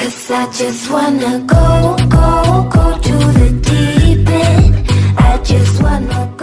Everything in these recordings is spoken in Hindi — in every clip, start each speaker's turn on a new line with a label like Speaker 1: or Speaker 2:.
Speaker 1: Cause I just wanna go, go, go to the deep end I just wanna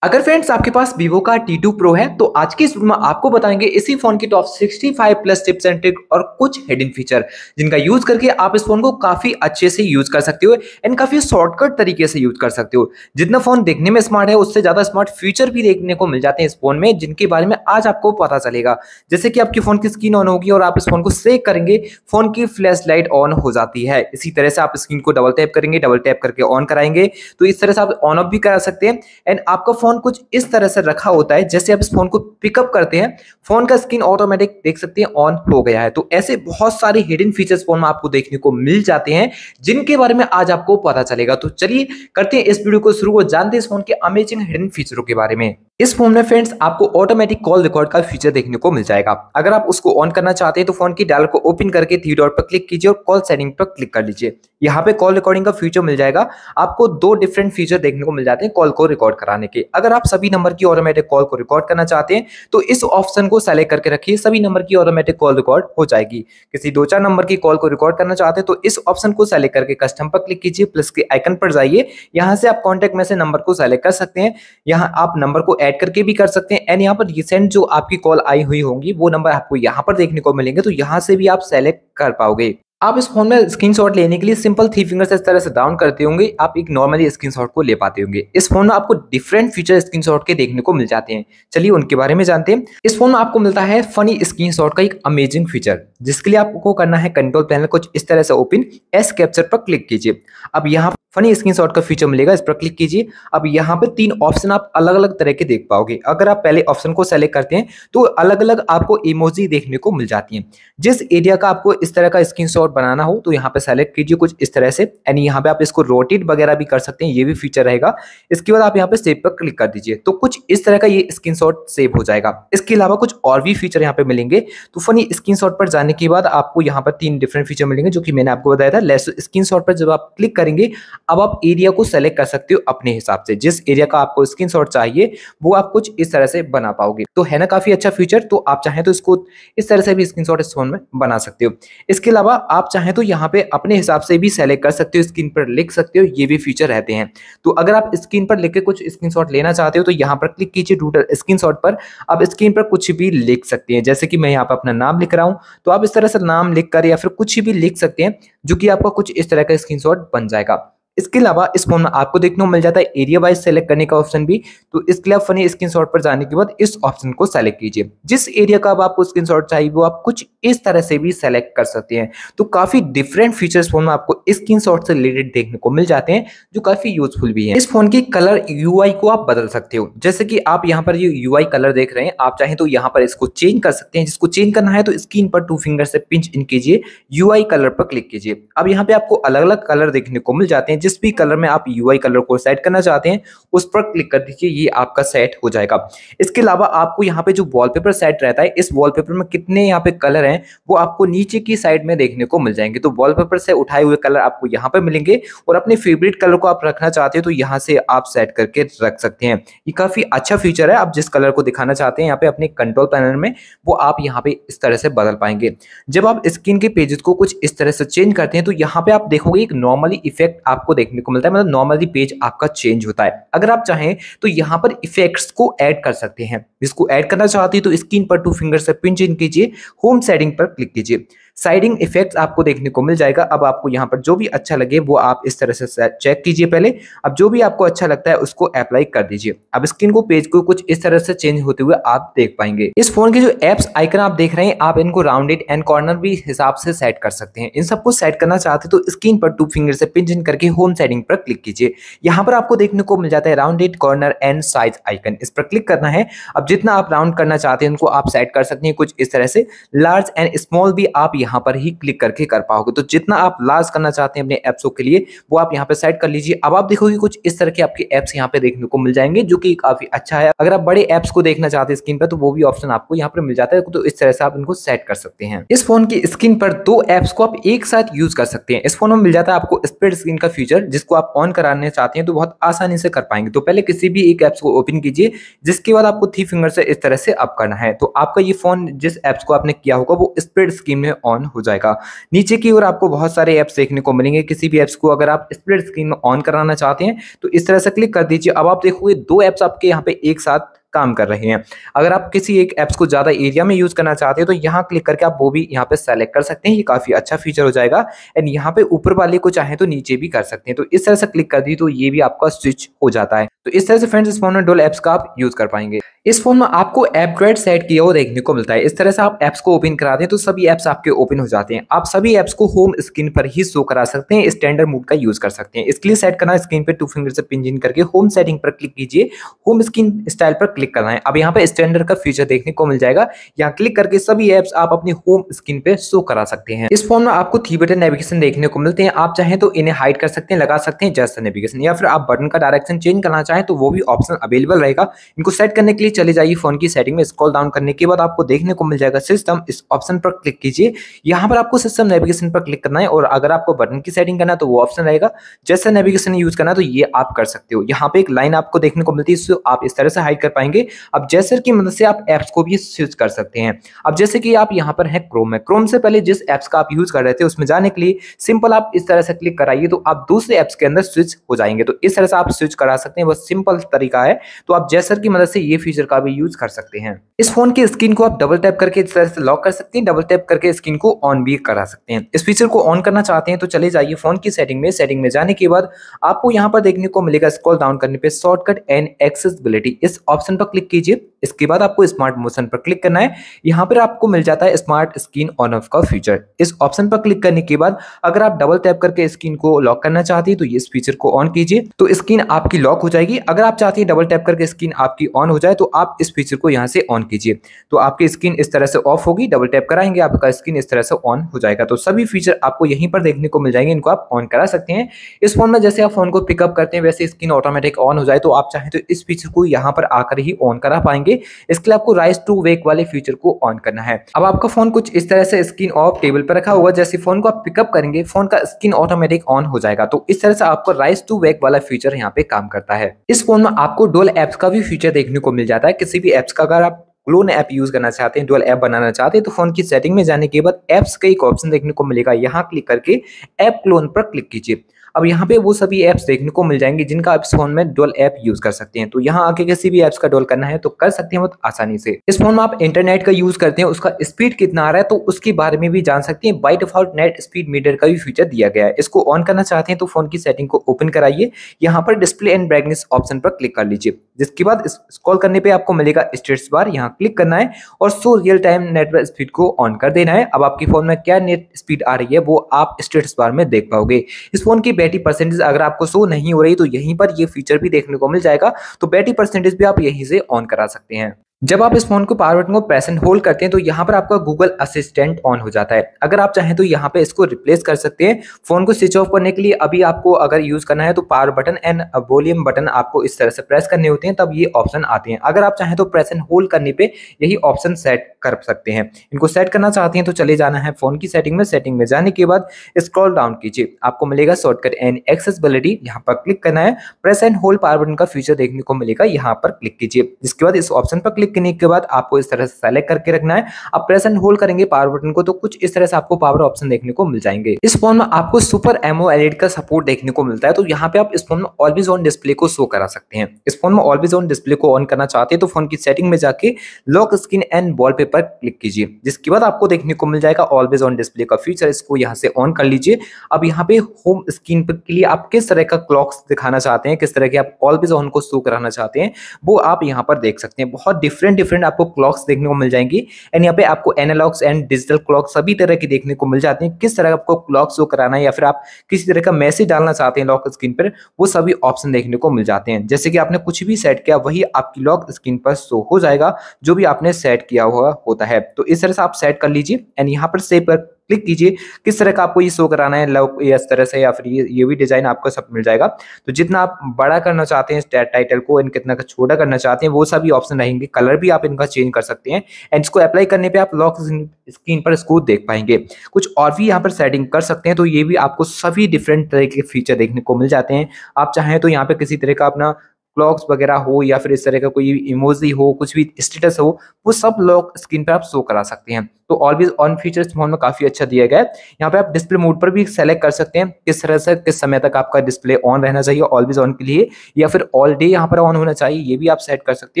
Speaker 1: अगर फ्रेंड्स आपके पास वीवो का T2 Pro है तो आज की इस वीडियो में आपको बताएंगे इसी फोन की top 65 plus tips and trick और कुछ हिडन फीचर जिनका यूज करके आप इस फोन को काफी अच्छे से यूज कर सकते हो एंड काफी शॉर्टकट तरीके से यूज कर सकते हो जितना फोन देखने में स्मार्ट है उससे ज्यादा स्मार्ट फीचर भी देखने को मिल जाते हैं इस फोन में जिनके बारे में आज आपको पता चलेगा जैसे कि आपकी फोन की स्क्रीन ऑन होगी और आप इस फोन को सेक करेंगे फोन की फ्लैश लाइट ऑन हो जाती है इसी तरह से आप स्क्रीन को डबल टैप करेंगे डबल टैप करके ऑन कराएंगे तो इस तरह से आप ऑन ऑफ भी करा सकते हैं एंड आपका फोन फोन कुछ इस तरह से रखा होता है जैसे आप इस फोन को पिकअप करते हैं फोन का स्क्रीन ऑटोमेटिक देख सकते हैं ऑन हो गया है तो ऐसे बहुत सारे हिडन फीचर्स फोन में आपको देखने को मिल जाते हैं जिनके बारे में आज आपको पता चलेगा तो चलिए करते हैं इस वीडियो को शुरू को जानते हैं इस फोन के अमेजिंग हिडन फीचरों के बारे में इस फोन में फ्रेंड्स आपको ऑटोमेटिक कॉल रिकॉर्ड का फीचर देखने को मिल जाएगा अगर आप उसको ऑन करना चाहते हैं तो फोन की डायल को ओपन करके थ्री डॉट पर क्लिक कीजिए और कॉल सेटिंग पर क्लिक कर लीजिए यहाँ पे कॉल रिकॉर्डिंग का फीचर मिल जाएगा आपको दो डिफरेंट फीचर देखने को मिल जाते हैं कॉल को रिकॉर्ड कराने के अगर आप सभी नंबर की ऑटोमेटिक कॉल को रिकॉर्ड करना चाहते हैं तो इस ऑप्शन को सेलेक्ट करके रखिए सभी नंबर की ऑटोमेटिक कॉल रिकॉर्ड हो जाएगी किसी दो चार नंबर की कॉल को रिकॉर्ड करना चाहते हैं तो इस ऑप्शन को सेलेक्ट करके कस्टम पर क्लिक कीजिए प्लस के आइकन पर जाइए यहाँ से आप कॉन्टेक्ट में से नंबर को सेलेक्ट कर सकते हैं यहाँ आप नंबर को ऐड करके भी कर सकते हैं एंड यहाँ पर रिसेंट जो आपकी कॉल आई हुई होंगी वो नंबर आपको यहाँ पर देखने को मिलेंगे तो यहाँ से भी आप सेलेक्ट कर पाओगे आप इस फोन में स्क्रीनशॉट लेने के लिए सिंपल थ्री फिंगर से इस तरह से डाउन करते होंगे आप एक नॉर्मली स्क्रीनशॉट को ले पाते होंगे इस फोन में आपको डिफरेंट फीचर स्क्रीनशॉट के देखने को मिल जाते हैं चलिए उनके बारे में जानते हैं इस फोन में आपको मिलता है फनी स्क्रीनशॉट का एक अमेजिंग फीचर जिसके लिए आपको करना है कंट्रोल पैनल कुछ इस तरह से ओपन एस कैप्चर पर क्लिक कीजिए अब यहाँ फनी स्क्रीनशॉट का फीचर मिलेगा इस पर क्लिक कीजिए अब यहाँ पे तीन ऑप्शन आप अलग अलग तरह के देख पाओगे अगर आप पहले ऑप्शन को सेलेक्ट करते हैं तो अलग अलग आपको इमोजी देखने को मिल जाती है जिस एरिया का आपको इस तरह का स्क्रीनशॉट बनाना हो तो यहाँ पे सेलेक्ट कीजिए कुछ इस तरह से यानी यहाँ पे आप इसको रोटेट वगैरह भी कर सकते हैं ये भी फीचर रहेगा इसके बाद आप यहाँ पे सेव पर क्लिक कर दीजिए तो कुछ इस तरह का ये स्क्रीन सेव हो जाएगा इसके अलावा कुछ और भी फीचर यहाँ पे मिलेंगे तो फनी स्क्रीन पर जाने के बाद आपको यहाँ पर तीन डिफरेंट फीचर मिलेंगे जो कि मैंने आपको बताया था लेस स्क्रीन पर जब आप क्लिक करेंगे अब आप एरिया को सेलेक्ट कर सकते हो अपने हिसाब से जिस एरिया का आपको स्क्रीन चाहिए वो आप कुछ इस तरह से बना पाओगे तो है ना काफी अच्छा फीचर तो आप चाहें तो इसको इस तरह से भी स्क्रीन इस फोन में बना सकते हो इसके अलावा आप चाहें तो यहाँ पे अपने हिसाब से भी सेलेक्ट कर सकते हो स्क्रीन पर लिख सकते हो ये भी फीचर रहते हैं तो अगर आप स्क्रीन पर लिख के कुछ स्क्रीन लेना चाहते हो तो यहाँ पर क्लिक कीजिए डूडल स्क्रीन पर आप स्क्रीन पर कुछ भी लिख सकते हैं जैसे कि मैं यहाँ पर अपना नाम लिख रहा हूँ तो आप इस तरह से नाम लिख कर या फिर कुछ भी लिख सकते हैं जो कि आपका कुछ इस तरह का स्क्रीन बन जाएगा इसके अलावा इस फोन में आपको देखने को मिल जाता है एरिया वाइज सेलेक्ट करने का ऑप्शन भी तो इसके लिए फनी स्क्रीन पर जाने के बाद इस ऑप्शन को सेलेक्ट कीजिए जिस एरिया का आपको स्क्रीन चाहिए वो आप कुछ इस तरह से भी सेलेक्ट कर सकते हैं तो काफी डिफरेंट फीचर्स फोन में आपको स्क्रीन से रिलेटेड देखने को मिल जाते हैं जो काफी यूजफुल भी है इस फोन की कलर यू को आप बदल सकते हो जैसे कि आप यहाँ पर यू आई कलर देख रहे हैं आप चाहें तो यहाँ पर इसको चेंज कर सकते हैं जिसको चेंज करना है तो स्क्रीन पर टू फिंगर से पिंच इन कीजिए यू कलर पर क्लिक कीजिए अब यहाँ पे आपको अलग अलग कलर देखने को मिल जाते हैं जिस भी कलर में आप यू कलर को सेट करना चाहते हैं उस पर क्लिक कर दीजिए ये आपका सेट हो जाएगा इसके अलावा आपको यहाँ पे जो वॉलपेपर सेट रहता है इस वॉलपेपर में कितने यहाँ पे कलर हैं वो आपको नीचे की साइड में देखने को मिल जाएंगे तो वॉलपेपर से उठाए हुए कलर आपको यहाँ पर मिलेंगे और अपने फेवरेट कलर को आप रखना चाहते हैं तो यहाँ से आप सेट करके रख सकते हैं ये काफी अच्छा फीचर है आप जिस कलर को दिखाना चाहते हैं यहाँ पे अपने कंट्रोल पैनल में वो आप यहाँ पे इस तरह से बदल पाएंगे जब आप स्क्रीन के पेजेस को कुछ इस तरह से चेंज करते हैं तो यहाँ पे आप देखोगे एक नॉर्मली इफेक्ट आपको आपको देखने को मिलता है मतलब नॉर्मली पेज आपका चेंज होता है अगर आप चाहें तो यहाँ पर इफेक्ट्स को ऐड कर सकते हैं जिसको ऐड करना चाहती है तो स्क्रीन पर टू फिंगर से पिंच इन कीजिए होम सेटिंग पर क्लिक कीजिए साइडिंग इफेक्ट आपको देखने को मिल जाएगा अब आपको यहाँ पर जो भी अच्छा लगे वो आप इस तरह से चेक कीजिए पहले अब जो भी आपको अच्छा लगता है उसको अप्लाई कर दीजिए अब स्क्रीन को पेज को कुछ इस तरह से चेंज होते हुए आप देख पाएंगे इस फोन के जो एप्स आइकन आप देख रहे हैं आप इनको राउंडेड एंड कॉर्नर भी हिसाब से सेट कर सकते हैं इन सबको सेट करना चाहते तो स्क्रीन पर टू फिंगर से इन करके होम सेटिंग पर क्लिक कीजिए यहाँ पर आपको देखने को मिल जाता है rounded corner and size icon इस पर क्लिक करना है अब जितना आप राउंड करना चाहते हैं उनको आप सेट कर सकते हैं कुछ इस तरह से लार्ज एंड स्मॉल भी आप यहाँ यहाँ पर ही क्लिक करके कर पाओगे तो जितना आप लार्ज करना चाहते हैं अपने ऐप्सों के लिए वो आप यहाँ पे सेट कर लीजिए अब आप देखोगे कुछ इस तरह के आपके ऐप्स यहाँ पे देखने को मिल जाएंगे जो की काफी अच्छा है अगर आप बड़े ऐप्स को देखना चाहते हैं स्क्रीन पर तो वो भी ऑप्शन आपको यहाँ पर मिल जाता है तो इस तरह से आप इनको सेट कर सकते हैं इस फोन की स्क्रीन पर दो एप्स को आप एक साथ यूज कर सकते हैं इस फोन में मिल जाता है आपको स्पीड स्क्रीन का फीचर जिसको आप ऑन कराने चाहते हैं तो बहुत आसानी से कर पाएंगे तो पहले किसी भी एक एप्स को ओपन कीजिए जिसके बाद आपको थ्री फिंगर से इस तरह से अप करना है तो आपका ये फोन जिस एप्स को आपने किया होगा वो स्पीड स्क्रीन में ऑन हो जाएगा नीचे की ओर आपको बहुत सारे ऐप्स देखने को मिलेंगे किसी भी ऐप्स को अगर आप स्प्लिट स्क्रीन में ऑन कराना चाहते हैं तो इस तरह से क्लिक कर दीजिए अब आप देखोगे दो ऐप्स आपके यहाँ पे एक साथ काम कर रहे हैं अगर आप किसी एक ऐप्स को ज़्यादा एरिया में यूज़ करना चाहते हैं तो यहाँ क्लिक करके आप वो भी यहाँ पे सेलेक्ट कर सकते हैं ये काफ़ी अच्छा फीचर हो जाएगा एंड यहाँ पे ऊपर वाले को चाहे तो नीचे भी कर सकते हैं तो इस तरह से क्लिक कर दी तो ये भी आपका स्विच हो जाता है तो इस तरह से फ्रेंड्स इस फोन में डोल एप्स का आप यूज़ कर पाएंगे इस फोन में आपको ऐप ग्रेड सेट किया हुआ देखने को मिलता है इस तरह से आप एप्स को ओपन करा दें तो सभी एप्स आपके ओपन हो जाते हैं आप सभी ऐप्स को होम स्क्रीन पर ही शो करा सकते हैं स्टैंडर्ड मोड का यूज़ कर सकते हैं इसके लिए सेट करना स्क्रीन पर टू फिंगर से पिंजिन करके होम सेटिंग पर क्लिक कीजिए होम स्क्रीन स्टाइल पर क्लिक करना है अब यहाँ पे स्टैंडर्ड का फीचर देखने को मिल जाएगा यहाँ क्लिक करके सभी एप्स आप अपनी होम स्क्रीन पे शो करा सकते हैं इस फोन में आपको थ्री बटन नेविगेशन देखने को मिलते हैं आप चाहें तो इन्हें हाइड कर सकते हैं लगा सकते हैं जैसा नेविगेशन या फिर आप बटन का डायरेक्शन चेंज करना चाहें तो वो भी ऑप्शन अवेलेबल रहेगा इनको सेट करने के लिए चले जाइए फोन की सेटिंग में स्कॉल डाउन करने के बाद आपको देखने को मिल जाएगा सिस्टम इस ऑप्शन पर क्लिक कीजिए यहाँ पर आपको सिस्टम नेविगेशन पर क्लिक करना है और अगर आपको बटन की सेटिंग करना है तो वो ऑप्शन रहेगा जैसा नेविगेशन यूज करना तो ये आप कर सकते हो यहाँ पे एक लाइन आपको देखने को मिलती है आप इस तरह से हाइड कर पाएंगे जाएंगे अब जैसर की मदद मतलब से आप एप्स को भी स्विच कर सकते हैं अब जैसे कि आप यहाँ पर हैं क्रोम में क्रोम से पहले जिस एप्स का आप यूज कर रहे थे उसमें जाने के लिए सिंपल आप इस तरह से क्लिक कराइए तो आप दूसरे एप्स के अंदर स्विच हो जाएंगे तो इस तरह से आप स्विच करा सकते हैं वह सिंपल तरीका है तो आप जैसर की मदद मतलब से ये फीचर का भी यूज कर सकते हैं इस फोन की स्क्रीन को आप डबल टैप करके इस तरह से लॉक कर सकते हैं डबल टैप करके स्क्रीन को ऑन भी करा सकते हैं इस फीचर को ऑन करना चाहते हैं तो चले जाइए फोन की सेटिंग में सेटिंग में जाने के बाद आपको यहाँ पर देखने को मिलेगा स्क्रॉल डाउन करने पे शॉर्टकट एंड एक्सेसिबिलिटी इस ऑप्शन पर क्लिक कीजिए इसके बाद आपको स्मार्ट मोशन पर क्लिक करना है यहाँ पर आपको मिल जाता है स्मार्ट स्क्रीन ऑन ऑफ का फीचर इस ऑप्शन पर क्लिक करने के बाद अगर आप डबल टैप करके स्क्रीन को लॉक करना चाहती है तो इस फीचर को ऑन कीजिए तो स्क्रीन आपकी लॉक हो जाएगी अगर आप चाहती है डबल टैप करके स्क्रीन आपकी ऑन हो जाए तो आप इस फीचर को यहाँ से ऑन कीजिए तो आपकी स्क्रीन इस तरह से ऑफ होगी डबल टैप कराएंगे आपका स्क्रीन इस तरह से ऑन हो जाएगा तो सभी फीचर आपको यहीं पर देखने को मिल जाएंगे इनको आप ऑन करा सकते हैं इस फोन में जैसे आप फोन को पिकअप करते हैं वैसे स्क्रीन ऑटोमेटिक ऑन हो जाए तो आप चाहें तो इस फीचर को यहाँ पर आकर ही ऑन करा पाएंगे इसके लिए आपको राइस टू वेक वाले फीचर को ऑन करना है अब आपका फोन कुछ इस तरह से स्क्रीन ऑफ टेबल पर रखा हुआ जैसे फोन को आप पिकअप करेंगे फोन का स्क्रीन ऑटोमेटिक ऑन हो जाएगा तो इस तरह से आपको राइस टू वेक वाला फीचर यहाँ पे काम करता है इस फोन में आपको डोल एप्स का भी फीचर देखने को मिल जाता है किसी भी एप्स का अगर आप क्लोन ऐप यूज करना चाहते हैं डुअल ऐप बनाना चाहते हैं तो फोन की सेटिंग में जाने के बाद एप्स का एक ऑप्शन देखने को मिलेगा यहाँ क्लिक करके ऐप क्लोन पर क्लिक कीजिए अब यहाँ पे वो सभी ऐप्स देखने को मिल जाएंगे जिनका आप इस फोन में डोल ऐप यूज कर सकते हैं तो यहाँ आके किसी भी ऐप्स का डोल करना है तो कर सकते हैं बहुत आसानी से इस फोन में आप इंटरनेट का यूज करते हैं उसका स्पीड कितना आ रहा है तो उसके बारे में भी जान सकते हैं by default net speed meter का भी फीचर दिया गया है इसको ऑन करना चाहते हैं तो फोन की सेटिंग को ओपन कराइए यहाँ पर डिस्प्ले एंड ब्राइटनेस ऑप्शन पर क्लिक कर लीजिए जिसके बाद स्कॉल करने पे आपको मिलेगा स्टेट्स बार यहाँ क्लिक करना है और show real time network speed को ऑन कर देना है अब आपके फोन में क्या नेट स्पीड आ रही है वो आप स्टेटस बार में देख पाओगे इस फोन की बैटी परसेंटेज अगर आपको शो नहीं हो रही तो यहीं पर ये फीचर भी देखने को मिल जाएगा तो बैटी परसेंटेज भी आप यहीं से ऑन करा सकते हैं जब आप इस फोन को पावर बटन को एंड होल्ड करते हैं तो यहाँ पर आपका गूगल असिस्टेंट ऑन हो जाता है अगर आप चाहें तो यहाँ पे इसको रिप्लेस कर सकते हैं फोन को स्विच ऑफ करने के लिए अभी आपको अगर यूज करना है तो power button and volume button आपको इस तरह से प्रेस करने होते हैं तब ये ऑप्शन आते हैं अगर आप चाहें तो प्रेस एंड होल्ड करने पर यही ऑप्शन सेट कर सकते हैं इनको सेट करना चाहते हैं तो चले जाना है फोन की सेटिंग में सेटिंग में जाने के बाद स्क्रॉल डाउन कीजिए आपको मिलेगा शॉर्टकट एंड एक्सेसिबिलिटी यहाँ पर क्लिक करना है press and hold power button का फीचर देखने को मिलेगा यहाँ पर क्लिक कीजिए इसके बाद इस ऑप्शन पर क्लिक क्लिक करने के बाद आपको इस तरह से सेलेक्ट करके रखना है अब प्रेस एंड होल्ड करेंगे पावर बटन को तो कुछ इस तरह से आपको पावर ऑप्शन देखने को मिल जाएंगे इस फोन में आपको सुपर एमओ एलईडी का सपोर्ट देखने को मिलता है तो यहाँ पे आप इस फोन में ऑलवेज ऑन डिस्प्ले को शो करा सकते हैं इस फोन में ऑलवेज ऑन डिस्प्ले को ऑन करना चाहते हैं तो फोन की सेटिंग में जाके lock screen and wallpaper click कीजिए जिसके बाद आपको देखने को मिल जाएगा ऑलवेज ऑन डिस्प्ले का फीचर इसको यहाँ से ऑन कर लीजिए अब यहाँ पे होम स्क्रीन पर के लिए आप किस तरह का क्लॉक्स दिखाना चाहते हैं किस तरह के आप ऑलवेज ऑन को शो कराना चाहते हैं वो आप यहाँ पर देख सकते हैं बहुत डिफरेंट डिफरेंट डिफरेंट आपको क्लॉक्स देखने को मिल जाएंगी एंड यहाँ पे आपको एनालॉग्स एंड डिजिटल क्लॉक सभी तरह की देखने को मिल जाती है किस तरह आपको क्लॉक शो कराना है या फिर आप किसी तरह का मैसेज डालना चाहते हैं लॉक स्क्रीन पर वो सभी ऑप्शन देखने को मिल जाते हैं जैसे कि आपने कुछ भी सेट किया वही आपकी लॉक स्क्रीन पर शो हो जाएगा जो भी आपने सेट किया हुआ होता है तो इस तरह से आप सेट कर लीजिए एंड यहाँ पर सेव पर क्लिक कीजिए किस तरह का आपको ये शो कराना है लव इस तरह से या फिर ये ये भी डिजाइन आपको सब मिल जाएगा तो जितना आप बड़ा करना चाहते हैं टाइटल को एंड कितना छोटा करना चाहते हैं वो सभी ऑप्शन रहेंगे कलर भी आप इनका चेंज कर सकते हैं एंड इसको अप्लाई करने पर आप लॉक स्क्रीन पर इसको देख पाएंगे कुछ और भी यहाँ पर सेटिंग कर सकते हैं तो ये भी आपको सभी डिफरेंट तरह के फीचर देखने को मिल जाते हैं आप चाहें तो यहाँ पर किसी तरह का अपना क्लॉक्स वगैरह हो या फिर इस तरह का कोई इमोजी हो कुछ भी स्टेटस हो वो सब लॉक स्क्रीन पर आप शो करा सकते हैं तो ऑलवेज ऑन फीचर्स फोन में काफी अच्छा दिया गया है यहाँ पे आप डिस्प्ले मोड पर भी सेलेक्ट कर सकते हैं किस तरह से किस समय तक आपका डिस्प्ले ऑन रहना चाहिए ऑलवेज ऑन के लिए या फिर ऑल डे यहाँ पर ऑन होना चाहिए ये भी आप सेट कर सकते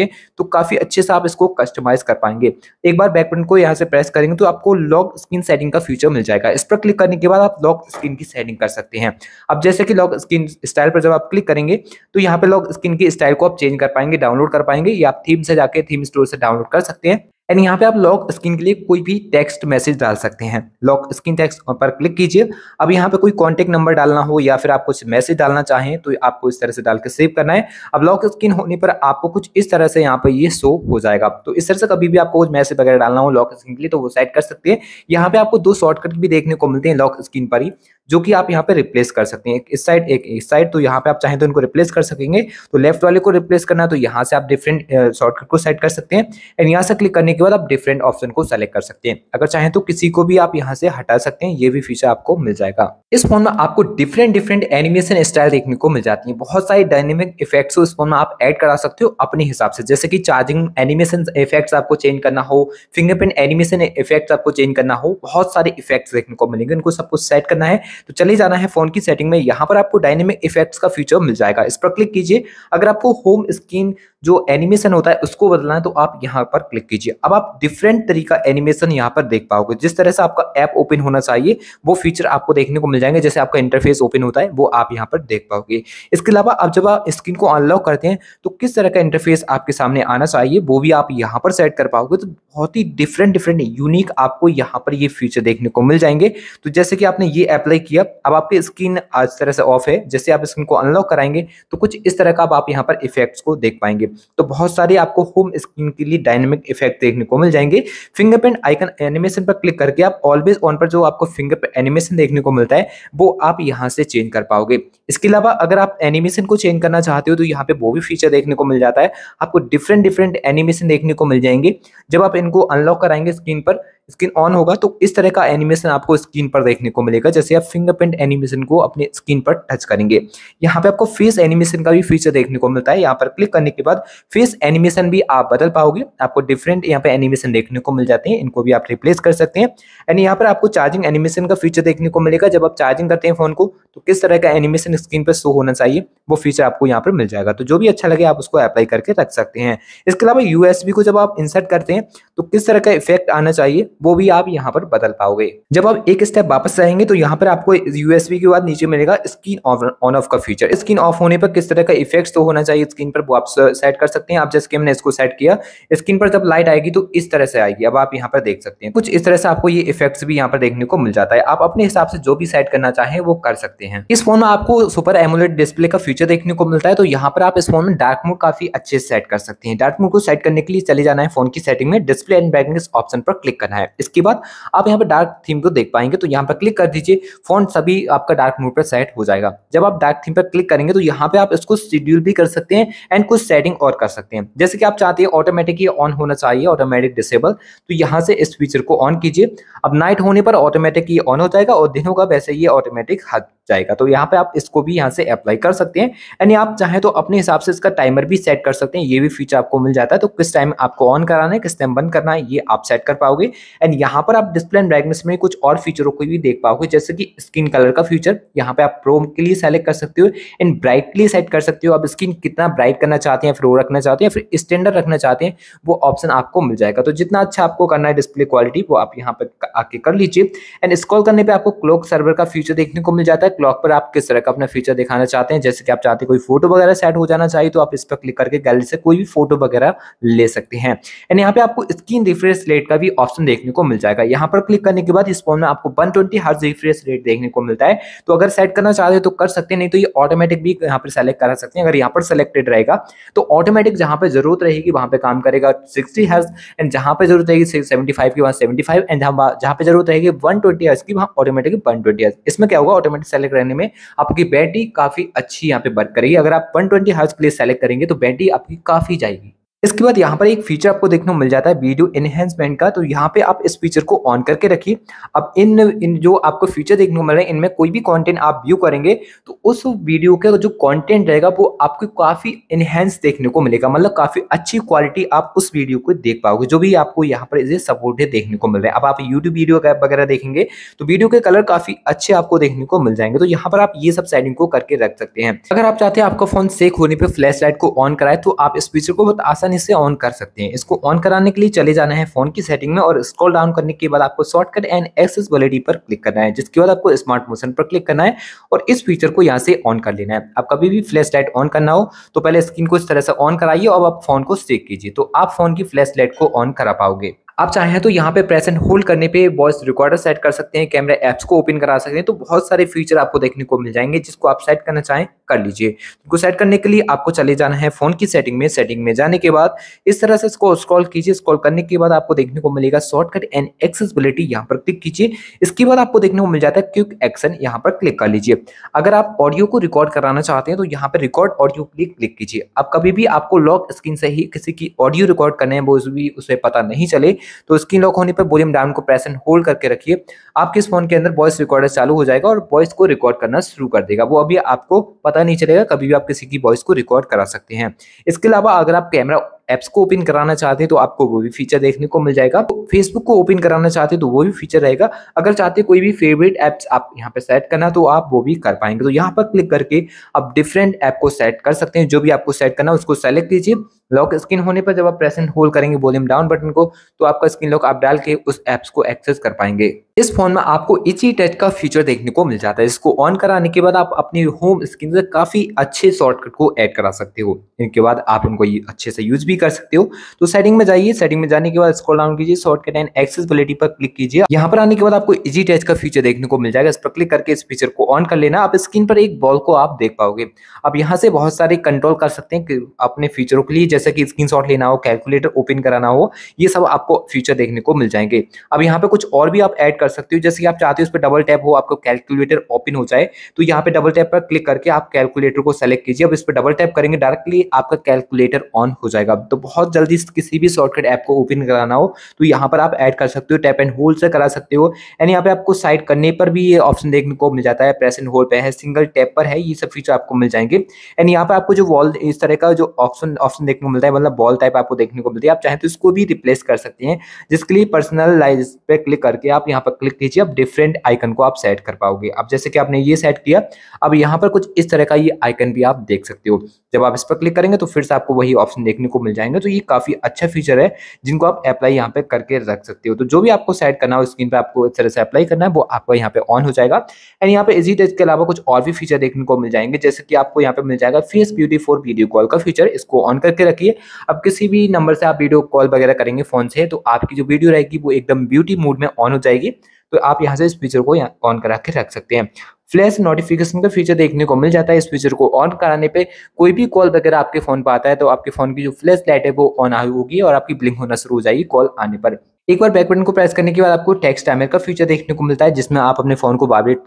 Speaker 1: हैं तो काफी अच्छे से आप इसको कस्टमाइज कर पाएंगे एक बार बैकप्रिंट को यहाँ से प्रेस करेंगे तो आपको लॉक स्क्रीन सेटिंग का फ्यूचर मिल जाएगा इस पर क्लिक करने के बाद आप लॉक स्क्रीन की सेटिंग कर सकते हैं अब जैसे कि लॉक स्क्रीन स्टाइल पर जब आप क्लिक करेंगे तो यहाँ पे लॉक स्क्रीन की स्टाइल को आप चेंज कर पाएंगे डाउनलोड कर पाएंगे या आप थीम से जाके थीम स्टोर से डाउनलोड कर सकते हैं एंड यहाँ पे आप लॉक स्क्रीन के लिए कोई भी टेक्स्ट मैसेज डाल सकते हैं लॉक स्क्रीन टेक्स्ट पर क्लिक कीजिए अब यहाँ पे कोई कॉन्टेक्ट नंबर डालना हो या फिर आप कुछ मैसेज डालना चाहें तो आपको इस तरह से डाल के सेव करना है अब लॉक स्क्रीन होने पर आपको कुछ इस तरह से यहाँ पर ये शो हो जाएगा तो इस तरह से कभी भी आपको कुछ मैसेज वगैरह डालना हो लॉक स्क्रीन के लिए तो वो सेट कर सकते हैं यहाँ पे आपको दो शॉर्टकट भी देखने को मिलते हैं लॉक स्क्रीन पर ही जो कि आप यहाँ पे रिप्लेस कर सकते हैं एक इस साइड एक इस साइड तो यहाँ पे आप चाहें तो इनको रिप्लेस कर सकेंगे तो लेफ्ट वाले को रिप्लेस करना तो यहाँ से आप डिफरेंट शॉर्टकट को सेट कर सकते हैं एंड यहाँ से क्लिक करने के बाद आप डिफरेंट ऑप्शन को सेलेक्ट कर सकते हैं अगर चाहें तो किसी को भी आप यहाँ से हटा सकते हैं ये भी फीचर आपको मिल जाएगा इस फोन में आपको डिफरेंट डिफरेंट एनिमेशन स्टाइल देखने को मिल जाती है बहुत सारे डायनेमिक इफेक्ट्स इस फोन में आप ऐड करा सकते हो अपने हिसाब से जैसे कि चार्जिंग एनिमेशन इफेक्ट्स आपको चेंज करना हो फिंगरप्रिंट एनिमेशन इफेक्ट्स आपको चेंज करना हो बहुत सारे इफेक्ट्स देखने को मिलेंगे उनको सबको सेट करना है तो चले जाना है फोन की सेटिंग में यहाँ पर आपको डायनेमिक इफेक्ट्स का फीचर मिल जाएगा इस पर क्लिक कीजिए अगर आपको होम स्क्रीन जो एनिमेशन होता है उसको बदलना है तो आप यहाँ पर क्लिक कीजिए अब अब आप डिफरेंट तरीका एनिमेशन यहाँ पर देख पाओगे जिस तरह से आपका ऐप ओपन होना चाहिए वो फीचर आपको देखने को मिल जाएंगे जैसे आपका इंटरफेस ओपन होता है वो आप यहाँ पर देख पाओगे इसके अलावा आप जब आप स्क्रीन को अनलॉक करते हैं तो किस तरह का इंटरफेस आपके सामने आना चाहिए वो भी आप यहाँ पर सेट कर पाओगे तो बहुत ही डिफरेंट डिफरेंट यूनिक आपको यहाँ पर ये फीचर देखने को मिल जाएंगे तो जैसे कि आपने ये अप्लाई किया अब आपकी स्क्रीन आज तरह से ऑफ है जैसे आप स्क्रीन को अनलॉक कराएंगे तो कुछ इस तरह का आप यहाँ पर इफेक्ट्स को देख पाएंगे तो बहुत सारे आपको होम स्क्रीन के लिए डायनेमिक इफेक्ट देखने को मिल जाएंगे फिंगरप्रिंट आइकन एनिमेशन पर क्लिक करके आप ऑलवेज ऑन पर जो आपको फिंगरप्रिंट एनिमेशन देखने को मिलता है वो आप यहाँ से चेंज कर पाओगे इसके अलावा अगर आप एनिमेशन को चेंज करना चाहते हो तो यहाँ पे वो भी फीचर देखने को मिल जाता है आपको डिफरेंट डिफरेंट एनिमेशन देखने को मिल जाएंगे जब आप इनको अनलॉक कराएंगे स्क्रीन पर स्क्रीन ऑन होगा तो इस तरह का एनिमेशन आपको स्क्रीन पर देखने को मिलेगा जैसे आप फिंगरप्रिंट एनिमेशन को अपने स्क्रीन पर टच करेंगे यहाँ पे आपको फेस एनिमेशन का भी फीचर देखने को मिलता है यहाँ पर क्लिक करने के बाद फेस एनिमेशन भी आप बदल पाओगे आपको डिफरेंट यहाँ पे एनिमेशन देखने को मिल जाते हैं इनको भी आप रिप्लेस कर सकते हैं एंड यहाँ पर आपको चार्जिंग एनिमेशन का फीचर देखने को मिलेगा जब आप चार्जिंग करते हैं फोन को तो किस तरह का एनिमेशन स्क्रीन पर शो होना चाहिए वो फीचर आपको यहाँ पर मिल जाएगा तो जो भी अच्छा लगे आप उसको अप्लाई करके रख सकते हैं इसके अलावा यूएसबी को जब आप इंसर्ट करते हैं तो किस तरह का इफेक्ट आना चाहिए वो भी आप यहाँ पर बदल पाओगे जब आप एक स्टेप वापस आएंगे तो यहाँ पर आपको यूएसबी के बाद नीचे मिलेगा स्क्रीन ऑन ऑफ का फीचर स्क्रीन ऑफ होने पर किस तरह का इफेक्ट तो होना चाहिए स्क्रीन पर वो आप सेट कर सकते हैं आप जैसे हमने इसको सेट किया स्क्रीन पर जब लाइट आएगी तो इस तरह से आएगी अब आप यहाँ पर देख सकते हैं कुछ इस तरह से आपको ये इफेक्ट्स भी यहाँ पर देखने को मिल जाता है आप अपने हिसाब से जो भी सेट करना चाहें वो कर सकते हैं इस फोन में आपको सुपर एमुलेट डिस्प्ले का फीचर देखने को मिलता है तो यहाँ पर आप इस फोन में डार्क मोड काफी अच्छे से सेट कर सकते हैं डार्क मोड को सेट करने के लिए चले जाना है फोन की सेटिंग में डिस्प्ले एंड ब्राइटनेस ऑप्शन पर क्लिक करना है है इसके बाद आप यहाँ पर डार्क थीम को देख पाएंगे तो यहाँ पर क्लिक कर दीजिए फोन सभी आपका डार्क मोड पर सेट हो जाएगा जब आप डार्क थीम पर क्लिक करेंगे तो यहाँ पे आप इसको शेड्यूल भी कर सकते हैं एंड कुछ सेटिंग और कर सकते हैं जैसे कि आप चाहते हैं ऑटोमेटिक ऑन होना चाहिए ऑटोमेटिक डिसेबल तो यहाँ से इस फीचर को ऑन कीजिए अब नाइट होने पर ऑटोमेटिक ऑन हो जाएगा और दिन होगा वैसे ये ऑटोमेटिक हद जाएगा तो यहाँ पे आप इसको भी यहाँ से अप्लाई कर सकते हैं यानी आप चाहें तो अपने हिसाब से इसका टाइमर भी सेट कर सकते हैं ये भी फीचर आपको मिल जाता है तो किस टाइम आपको ऑन कराना है किस टाइम बंद करना है ये आप सेट कर पाओगे एंड यहाँ पर आप डिस्प्ले एंड ब्राइटनेस में कुछ और फीचरों को भी देख पाओगे जैसे कि स्किन कलर का फीचर यहाँ पे आप प्रो के लिए सेलेक्ट कर सकते हो एंड ब्राइट के लिए सेट कर सकते हो आप स्किन कितना ब्राइट करना चाहते हैं फिर वो रखना चाहते हैं फिर स्टैंडर्ड रखना चाहते हैं वो ऑप्शन आपको मिल जाएगा तो जितना अच्छा आपको करना है डिस्प्ले क्वालिटी वो आप यहाँ पर आके कर लीजिए एंड स्क्रॉल करने पर आपको क्लोक सर्वर का फीचर देखने को मिल जाता है क्लॉक पर आप किस तरह का अपना फीचर दिखाना चाहते हैं जैसे कि आप चाहते हैं कोई फोटो वगैरह सेट हो जाना चाहिए तो आप इस पर क्लिक करके गैलरी से कोई भी फोटो वगैरह ले सकते हैं एंड यहाँ पे आपको स्क्रीन रिफ्रेश रेट का भी ऑप्शन देखने को मिल जाएगा यहाँ पर क्लिक करने के बाद इस फोन में आपको वन ट्वेंटी रिफ्रेश रेट देखने को मिलता है तो अगर सेट करना चाहते हैं तो कर सकते हैं नहीं तो ये ऑटोमेटिक भी यहाँ पर सेलेक्ट करा सकते हैं अगर यहाँ पर सेलेक्टेड रहेगा तो ऑटोमेटिक जहाँ पर जरूरत रहेगी वहाँ पर काम करेगा सिक्सटी हर्ज एंड जहाँ पर जरूरत रहेगी सेवेंटी फाइव की वहाँ सेवेंटी फाइव एंड जहाँ पर जरूरत रहेगी वन ट्वेंटी हर्ज की वहाँ ऑटोमेटिक वन ट्वेंटी हर्ज इसमें क्या होगा ऑटोमेटिक सेलेक्ट सेलेक्ट रहने में आपकी बैटरी काफ़ी अच्छी यहाँ पे वर्क करेगी अगर आप वन ट्वेंटी के लिए सेलेक्ट करेंगे तो बैटरी आपकी काफ़ी जाएगी इसके बाद यहाँ पर एक फीचर आपको देखने को मिल जाता है वीडियो एनहेंसमेंट का तो यहाँ पे आप इस फीचर को ऑन करके रखिए अब इन इन जो आपको फीचर देखने को मिल रहे हैं इनमें कोई भी कंटेंट आप व्यू करेंगे तो उस वीडियो का जो कंटेंट रहेगा वो आपको काफ़ी इनहेंस देखने को मिलेगा मतलब काफ़ी अच्छी क्वालिटी आप उस वीडियो को देख पाओगे जो भी आपको यहाँ पर इसे सपोर्टेड देखने को मिल रहा है अब आप यूट्यूब वीडियो वगैरह देखेंगे तो वीडियो के कलर काफ़ी अच्छे आपको देखने को मिल जाएंगे तो यहाँ पर आप ये सब सेटिंग को करके रख सकते हैं अगर आप चाहते हैं आपका फोन सेक होने पर फ्लैश लाइट को ऑन कराए तो आप इस फीचर को बहुत आसान आसानी से ऑन कर सकते हैं इसको ऑन कराने के लिए चले जाना है फोन की सेटिंग में और स्क्रॉल डाउन करने के बाद आपको शॉर्टकट एंड एक्सेसबिलिटी पर क्लिक करना है जिसके बाद आपको स्मार्ट मोशन पर क्लिक करना है और इस फीचर को यहाँ से ऑन कर लेना है आप कभी भी फ्लैश लाइट ऑन करना हो तो पहले स्क्रीन को इस तरह से ऑन कराइए और आप फोन को सेक कीजिए तो आप फोन की फ्लैश लाइट को ऑन करा पाओगे आप चाहें तो यहाँ पे प्रेस एंड होल्ड करने पे वॉइस रिकॉर्डर सेट कर सकते हैं कैमरा ऐप्स को ओपन करा सकते हैं तो बहुत सारे फीचर आपको देखने को मिल जाएंगे जिसको आप सेट करना चाहें कर लीजिए इनको सेट करने के लिए आपको चले जाना है फोन की सेटिंग में सेटिंग में जाने के बाद इस तरह से इसको स्क्रॉल कीजिए स्क्रॉल करने के बाद आपको देखने को मिलेगा शॉर्टकट एंड एक्सेसिबिलिटी यहाँ पर क्लिक कीजिए इसके बाद आपको देखने को मिल जाता है क्विक एक्शन यहाँ पर क्लिक कर लीजिए अगर आप ऑडियो को रिकॉर्ड कराना चाहते हैं तो यहाँ पर रिकॉर्ड ऑडियो क्लिक क्लिक कीजिए आप कभी भी आपको लॉक स्क्रीन से ही किसी की ऑडियो रिकॉर्ड करने हैं वो भी उसे पता नहीं चले तो स्क्रीन लॉक होने पर वॉल्यूम डाउन को प्रेस एंड होल्ड करके रखिए आपके इस फोन के अंदर वॉइस रिकॉर्डर चालू हो जाएगा और वॉइस को रिकॉर्ड करना शुरू कर देगा वो अभी आपको पता नहीं चलेगा कभी भी आप किसी की वॉइस को रिकॉर्ड करा सकते हैं इसके अलावा अगर आप कैमरा एप्स को ओपन कराना चाहते हैं तो आपको वो भी फीचर देखने को मिल जाएगा फेसबुक तो को ओपन कराना चाहते हैं तो वो भी फीचर रहेगा अगर चाहते कोई भी फेवरेट ऐप्स आप यहाँ पे सेट करना तो आप वो भी कर पाएंगे तो यहाँ पर क्लिक करके आप डिफरेंट ऐप को सेट कर सकते हैं जो भी आपको सेट करना उसको सेलेक्ट कीजिए लॉक स्क्रीन होने पर जब आप प्रेसेंट होल्ड करेंगे वॉल्यूम डाउन बटन को तो आपका स्क्रीन लॉक आप डाल के उस एप्स को एक्सेस कर पाएंगे इस फोन में आपको इची टच का फीचर देखने को मिल जाता है इसको ऑन कराने के बाद आप अपनी होम स्क्रीन से काफी अच्छे शॉर्टकट को ऐड करा सकते हो इनके बाद आप उनको अच्छे से यूज भी कर सकते हो तो सेटिंग में जाइए सेटिंग में जाने के बाद स्क्रॉल डाउन कीजिए शॉर्टकट एंड एक्सेसिबिलिटी पर क्लिक कीजिए यहाँ पर आने के बाद आपको इजी टच का फीचर देखने को मिल जाएगा इस पर क्लिक करके इस फीचर को ऑन कर लेना आप स्क्रीन पर एक बॉल को आप देख पाओगे आप यहाँ से बहुत सारे कंट्रोल कर सकते हैं अपने फीचरों के लिए जैसे कि स्क्रीन लेना हो कैलकुलेटर ओपन कराना हो ये सब आपको फीचर देखने को मिल जाएंगे अब यहाँ पे कुछ और भी आप ऐड कर कर सकते हो जैसे कि आप चाहते हो उस पर डबल टैप हो आपका कैलकुलेटर ओपन हो जाए तो यहाँ पे डबल टैप पर क्लिक करके आप कैलकुलेटर को सेलेक्ट कीजिए अब इस पर डबल टैप करेंगे डायरेक्टली आपका कैलकुलेटर ऑन हो जाएगा तो बहुत जल्दी किसी भी शॉर्टकट ऐप को ओपन कराना हो तो यहाँ पर आप ऐड कर सकते हो टैप एंड होल्ड से करा सकते हो एंड यहाँ पे आपको साइड करने पर भी ये ऑप्शन देखने को मिल जाता है प्रेस एंड होल्ड पे है सिंगल टैप पर है ये सब फीचर आपको मिल जाएंगे एंड यहाँ पे आपको जो वॉल इस तरह का जो ऑप्शन ऑप्शन देखने को मिलता है मतलब बॉल टाइप आपको देखने को मिलती है आप चाहें तो इसको भी रिप्लेस कर सकते हैं जिसके लिए पर्सनलाइज पे क्लिक करके आप यहाँ पर पर क्लिक कीजिए अब डिफरेंट आइकन को आप सेट कर पाओगे अब जैसे कि आपने ये सेट किया अब यहाँ पर कुछ इस तरह का ये आइकन भी आप देख सकते हो जब आप इस पर क्लिक करेंगे तो फिर से आपको वही ऑप्शन देखने को मिल जाएंगे तो ये काफी अच्छा फीचर है जिनको आप अप्लाई यहाँ पे करके रख सकते हो तो जो भी आपको सेट करना हो स्क्रीन पर आपको इस तरह से अप्लाई करना है वो आपका यहाँ पे ऑन हो जाएगा एंड यहाँ पे इसी टेस्ट के अलावा कुछ और भी फीचर देखने को मिल जाएंगे जैसे कि आपको यहाँ पे मिल जाएगा face beauty for video call का फीचर इसको ऑन करके रखिए अब किसी भी नंबर से आप वीडियो कॉल वगैरह करेंगे फोन से तो आपकी जो वीडियो रहेगी वो एकदम ब्यूटी मूड में ऑन हो जाएगी तो आप यहाँ से इस फीचर को ऑन करा के रख सकते हैं फ्लैश नोटिफिकेशन का फीचर देखने को मिल जाता है इस फीचर को ऑन कराने पे कोई भी कॉल वगैरह आपके फ़ोन पर आता है तो आपके फ़ोन की जो फ्लैश लाइट है वो ऑन आई होगी और आपकी ब्लिंक होना शुरू हो जाएगी कॉल आने पर एक बार बैक बटन को प्रेस करने के बाद आपको टेक्स्ट टाइमर का फीचर देखने को मिलता है जिसमें आप अपने फोन को वाइब्रेट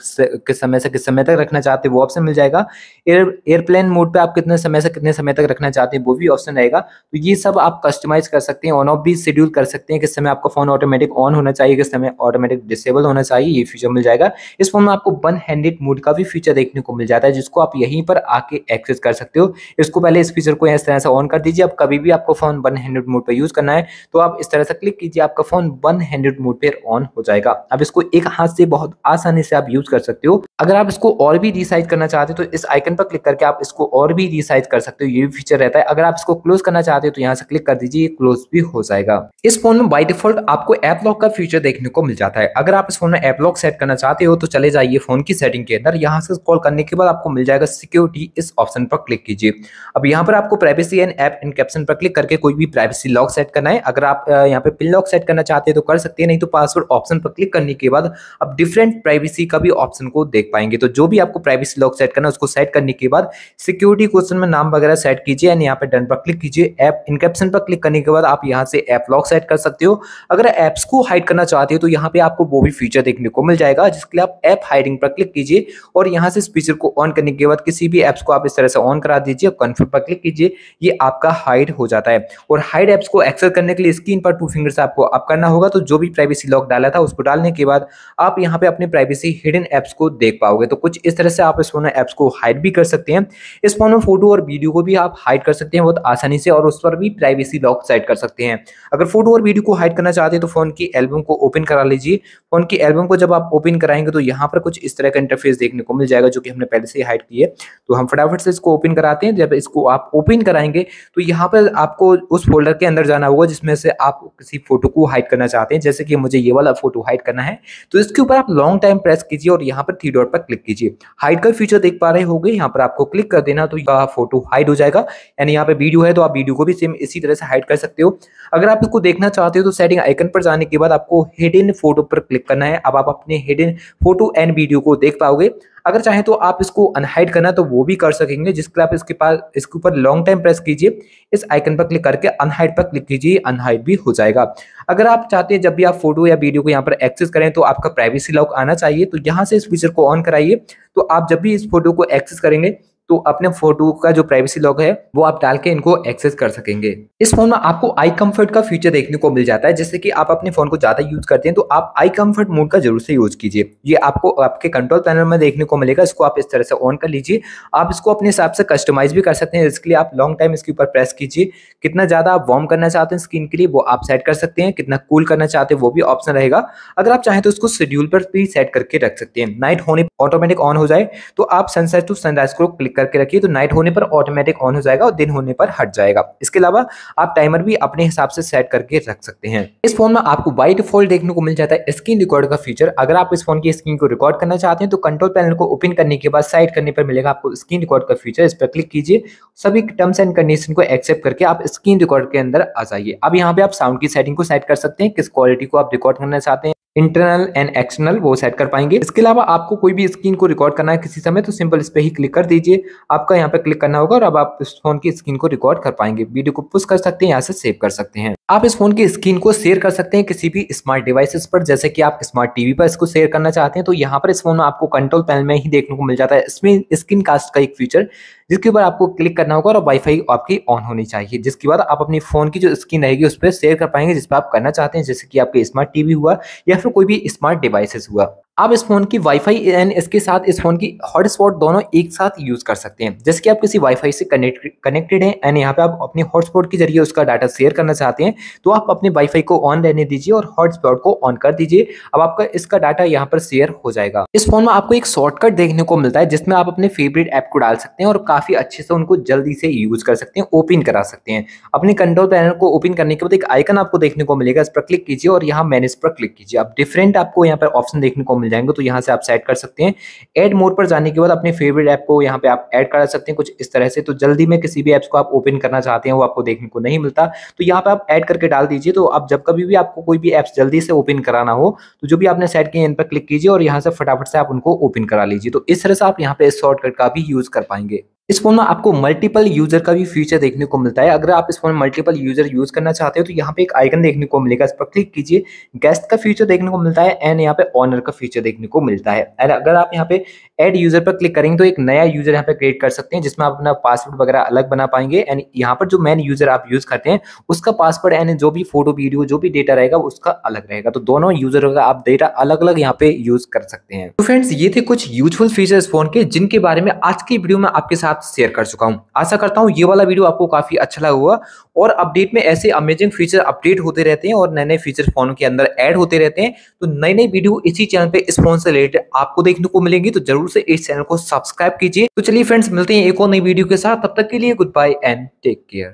Speaker 1: किस समय से किस समय तक रखना चाहते हैं वो ऑप्शन मिल जाएगा एयर एयरप्लेन मोड पे आप कितने समय से कितने समय तक रखना चाहते हैं वो भी ऑप्शन रहेगा तो ये सब आप कस्टमाइज कर सकते हैं ऑन ऑफ भी शेड्यूल कर सकते हैं किस समय आपका फोन ऑटोमेटिक ऑन होना चाहिए किस समय ऑटोमेटिक डिसेबल होना चाहिए ये फीचर मिल जाएगा इस फोन में आपको वन हैंडेड मोड का भी फीचर देखने को मिल जाता है जिसको आप यहीं पर आके एक्सेस कर सकते हो इसको पहले इस फीचर को इस तरह से ऑन कर दीजिए आप कभी भी आपको फोन वन हैंडेड मोड पर यूज करना है तो आप इस तरह से क्लिक कीजिए आपका आपका फोन वन हैंडेड मोड पर ऑन हो जाएगा अब इसको एक हाथ से बहुत आसानी से आप यूज कर सकते हो अगर आप इसको और भी रिसाइज करना चाहते हो तो इस आइकन पर क्लिक करके आप इसको और भी रिसाइज कर सकते हो ये भी फीचर रहता है अगर आप इसको क्लोज करना चाहते हो तो यहाँ से क्लिक कर दीजिए क्लोज भी हो जाएगा इस फोन में बाई डिफॉल्ट आपको एप लॉक का फीचर देखने को मिल जाता है अगर आप इस फोन में एप लॉक सेट करना चाहते हो तो चले जाइए फोन की सेटिंग के अंदर यहाँ से कॉल करने के बाद आपको मिल जाएगा सिक्योरिटी इस ऑप्शन पर क्लिक कीजिए अब यहाँ पर आपको privacy and app encryption पर क्लिक करके कोई भी प्राइवेसी लॉक सेट करना है अगर आप यहाँ पे पिन लॉक सेट करना चाहते हैं तो कर सकते हैं नहीं तो पासवर्ड ऑप्शन पर क्लिक करने के बाद अब डिफरेंट प्राइवेसी का भी ऑप्शन को देख पाएंगे तो जो भी आपको प्राइवेसी लॉक सेट करना है उसको सेट करने के बाद सिक्योरिटी क्वेश्चन में नाम वगैरह सेट कीजिए एंड यहाँ पर डन पर क्लिक कीजिए ऐप इनकेप्शन पर क्लिक करने के बाद आप यहाँ से ऐप लॉक सेट कर सकते हो अगर ऐप्स को हाइड करना चाहते हो तो यहाँ पर आपको वो भी फीचर देखने को मिल जाएगा जिसके लिए आप ऐप हाइडिंग पर क्लिक कीजिए और यहाँ से इस फीचर को ऑन करने के बाद किसी भी ऐप्स को आप इस तरह से ऑन करा दीजिए और कन्फर्म पर क्लिक कीजिए ये आपका हाइड हो जाता है और हाइड ऐप्स को एक्सेस करने के लिए स्क्रीन पर टू फिंगर्स आपको अप आप करना होगा तो जो भी प्राइवेसी लॉक डाला था उसको डालने के बाद आप यहाँ पे अपने प्राइवेसी हिडन ऐप्स को देख पाओगे तो कुछ इस तरह से आप इस फोन ऐप्स को हाइड भी कर सकते हैं इस फोन में फोटो और वीडियो को भी आप हाइड कर सकते हैं बहुत आसानी से और उस पर भी प्राइवेसी लॉक सेट कर सकते हैं अगर फोटो और वीडियो को हाइड करना चाहते हैं तो फोन की एल्बम को ओपन करा लीजिए फोन की एल्बम को जब आप ओपन कराएंगे तो यहाँ पर कुछ इस तरह का इंटरफेस देखने को मिल जाएगा जो कि हमने पहले से हाइड किए तो हम फटाफट से इसको ओपन कराते हैं जब इसको आप ओपन कराएंगे तो यहाँ पर आपको उस फोल्डर के अंदर जाना होगा जिसमें से आप किसी फोटो को हाइड करना चाहते हैं जैसे कि मुझे ये वाला फोटो हाइड करना है तो इसके ऊपर आप लॉन्ग टाइम प्रेस कीजिए और यहाँ पर थ्री डॉट पर क्लिक कीजिए हाइड का फीचर देख पा रहे होंगे यहाँ पर आपको क्लिक कर देना तो यह फोटो हाइड हो जाएगा यानी यहाँ पे वीडियो है तो आप वीडियो को भी सेम इसी तरह से हाइड कर सकते हो अगर आप इसको देखना चाहते हो तो सेटिंग आइकन पर जाने के बाद आपको हिडन फोटो पर क्लिक करना है अब आप अपने हिडन फोटो एंड वीडियो को देख पाओगे अगर चाहें तो आप इसको अनहाइड करना तो वो भी कर सकेंगे जिसके लिए आप इसके पास इसके ऊपर लॉन्ग टाइम प्रेस कीजिए इस आइकन पर क्लिक करके अनहाइड पर क्लिक कीजिए अनहाइड भी हो जाएगा अगर आप चाहते हैं जब भी आप फोटो या वीडियो को यहाँ पर एक्सेस करें तो आपका प्राइवेसी लॉक आना चाहिए तो यहाँ से इस फीचर को ऑन कराइए तो आप जब भी इस फोटो को एक्सेस करेंगे तो अपने फोटो का जो प्राइवेसी लॉग है वो आप डाल के इनको एक्सेस कर सकेंगे इस फोन में आपको आई कम्फर्ट का फीचर देखने को मिल जाता है जैसे कि आप अपने फोन को ज्यादा यूज करते हैं तो आप आई कम्फर्ट मोड का जरूर से यूज कीजिए ये आपको आपके कंट्रोल पैनल में देखने को मिलेगा इसको आप इस तरह से ऑन कर लीजिए आप इसको अपने हिसाब से कस्टमाइज भी कर सकते हैं इसके लिए आप लॉन्ग टाइम इसके ऊपर प्रेस कीजिए कितना ज्यादा आप वार्म करना चाहते हैं स्किन के लिए वो आप सेट कर सकते हैं कितना कूल करना चाहते हैं वो भी ऑप्शन रहेगा अगर आप चाहें तो उसको शेड्यूल पर भी सेट करके रख सकते हैं नाइट होने ऑटोमेटिक ऑन हो जाए तो आप सनसेट टू सनराइज को क्लिक करके रखिए तो नाइट होने पर ऑटोमेटिक ऑन हो जाएगा और दिन होने पर हट जाएगा इसके अलावा आप टाइमर भी अपने हिसाब से सेट करके रख सकते हैं इस फोन में आपको वाइट डिफॉल्ट देखने को मिल जाता है स्क्रीन रिकॉर्ड का फीचर अगर आप इस फोन की स्क्रीन को रिकॉर्ड करना चाहते हैं तो कंट्रोल पैनल को ओपन करने के बाद साइड करने पर मिलेगा आपको स्क्रीन रिकॉर्ड का फीचर इस पर क्लिक कीजिए सभी टर्म्स एंड कंडीशन को एक्सेप्ट करके आप स्क्रीन रिकॉर्ड के अंदर आ जाइए अब यहाँ पे आप साउंड की सेटिंग को सेट कर सकते हैं किस क्वालिटी को आप रिकॉर्ड करना चाहते हैं इंटरनल एंड एक्सटर्नल वो सेट कर पाएंगे इसके अलावा आपको कोई भी स्क्रीन को रिकॉर्ड करना है किसी समय तो सिंपल इस पर ही क्लिक कर दीजिए आपका यहाँ पे क्लिक करना होगा और अब आप इस फोन की स्क्रीन को रिकॉर्ड कर पाएंगे वीडियो को पुश कर सकते हैं यहाँ से सेव कर सकते हैं आप इस फोन की स्क्रीन को शेयर कर सकते हैं किसी भी स्मार्ट डिवाइसेस पर जैसे कि आप स्मार्ट टीवी पर इसको शेयर करना चाहते हैं तो यहाँ पर इस फोन में आपको कंट्रोल पैनल में ही देखने को मिल जाता है इसमें स्क्रीन कास्ट का एक फीचर जिसके ऊपर आपको क्लिक करना होगा और वाईफाई आपकी ऑन होनी चाहिए जिसके बाद आप अपनी फ़ोन की जो स्क्रीन रहेगी उस पर शेयर कर पाएंगे जिस पर आप करना चाहते हैं जैसे कि आपके स्मार्ट टीवी हुआ या फिर कोई भी स्मार्ट डिवाइसेस हुआ आप इस फ़ोन की वाईफाई एंड इसके साथ इस फ़ोन की हॉटस्पॉट दोनों एक साथ यूज़ कर सकते हैं जैसे कि आप किसी वाईफाई से कनेक्ट कनेक्टेड हैं एंड यहाँ पे आप अपने हॉटस्पॉट के जरिए उसका डाटा शेयर करना चाहते हैं तो आप अपने वाईफाई को ऑन रहने दीजिए और हॉटस्पॉट को ऑन कर दीजिए अब आपका इसका डाटा यहाँ पर शेयर हो जाएगा इस फ़ोन में आपको एक शॉर्टकट देखने को मिलता है जिसमें आप अपने फेवरेट ऐप को डाल सकते हैं और काफ़ी अच्छे से उनको जल्दी से यूज़ कर सकते हैं ओपन करा सकते हैं अपने कंट्रोल पैनल को ओपन करने के बाद एक आइकन आपको देखने को मिलेगा इस पर क्लिक कीजिए और यहाँ मैनेज पर क्लिक कीजिए आप डिफरेंट आपको यहाँ पर ऑप्शन देखने को मिल जाएंगे तो यहाँ से आप सेट कर सकते हैं एड मोड पर जाने के बाद अपने फेवरेट ऐप को यहाँ पे आप ऐड करा सकते हैं कुछ इस तरह से तो जल्दी में किसी भी ऐप्स को आप ओपन करना चाहते हैं वो आपको देखने को नहीं मिलता तो यहाँ पे आप ऐड करके डाल दीजिए तो आप जब कभी भी आपको कोई भी ऐप्स जल्दी से ओपन कराना हो तो जो भी आपने सेट किए इन पर क्लिक कीजिए और यहाँ से फटाफट से आप उनको ओपन करा लीजिए तो इस तरह से आप यहाँ पे इस शॉर्टकट का भी यूज कर पाएंगे इस फोन में आपको मल्टीपल यूजर का भी फीचर देखने को मिलता है अगर आप इस फोन में मल्टीपल यूजर यूज करना चाहते हो तो यहाँ पे एक आइकन देखने को मिलेगा इस पर क्लिक कीजिए गेस्ट का फीचर देखने को मिलता है एंड यहाँ पे ऑनर का फीचर देखने को मिलता है एंड अगर आप यहाँ पे एड यूजर पर क्लिक करेंगे तो एक नया यूजर यहाँ पे क्रिएट कर सकते हैं जिसमें आप अपना पासवर्ड वगैरह अलग बना पाएंगे एंड यहाँ पर जो मेन यूजर आप यूज करते हैं उसका पासवर्ड एंड जो भी फोटो वीडियो जो भी डेटा रहेगा उसका अलग रहेगा तो दोनों यूजर का आप डेटा अलग अलग यहाँ पे यूज कर सकते हैं तो फ्रेंड्स ये थे कुछ यूजफुल फीचर इस फोन के जिनके बारे में आज की वीडियो में आपके साथ शेयर कर चुका हूँ आशा करता हूँ ये वाला वीडियो आपको काफ़ी अच्छा लगा हुआ और अपडेट में ऐसे अमेजिंग फीचर अपडेट होते रहते हैं और नए नए फीचर फोन के अंदर ऐड होते रहते हैं तो नई नई वीडियो इसी चैनल पर इस फोन से रिलेटेड आपको देखने को मिलेंगी तो जरूर से इस चैनल को सब्सक्राइब कीजिए तो चलिए फ्रेंड्स मिलते हैं एक और नई वीडियो के साथ तब तक के लिए goodbye and take care